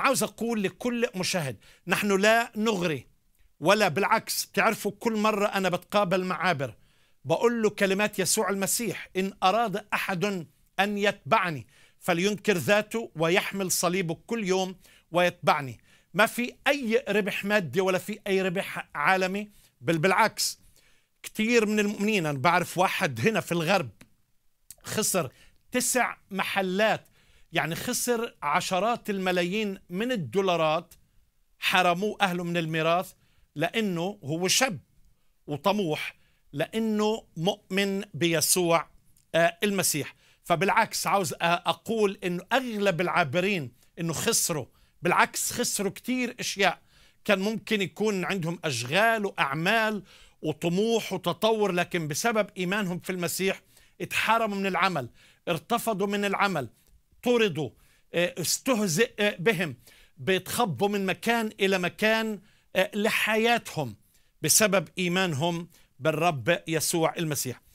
عاوز أقول لكل مشاهد نحن لا نغري ولا بالعكس تعرفوا كل مرة أنا بتقابل مع عابر بقول له كلمات يسوع المسيح إن أراد أحد أن يتبعني فلينكر ذاته ويحمل صليبه كل يوم ويتبعني ما في أي ربح مادي ولا في أي ربح عالمي بل بالعكس كثير من المؤمنين أنا بعرف واحد هنا في الغرب خسر تسع محلات يعني خسر عشرات الملايين من الدولارات حرموه أهله من الميراث لأنه هو شاب وطموح لأنه مؤمن بيسوع آه، المسيح فبالعكس عاوز آه، أقول أنه أغلب العابرين أنه خسروا بالعكس خسروا كتير أشياء كان ممكن يكون عندهم أشغال وأعمال وطموح وتطور لكن بسبب إيمانهم في المسيح اتحرموا من العمل ارتفضوا من العمل طردوا آه، استهزئ آه، بهم بيتخبوا من مكان إلى مكان آه، لحياتهم بسبب إيمانهم بالرب يسوع المسيح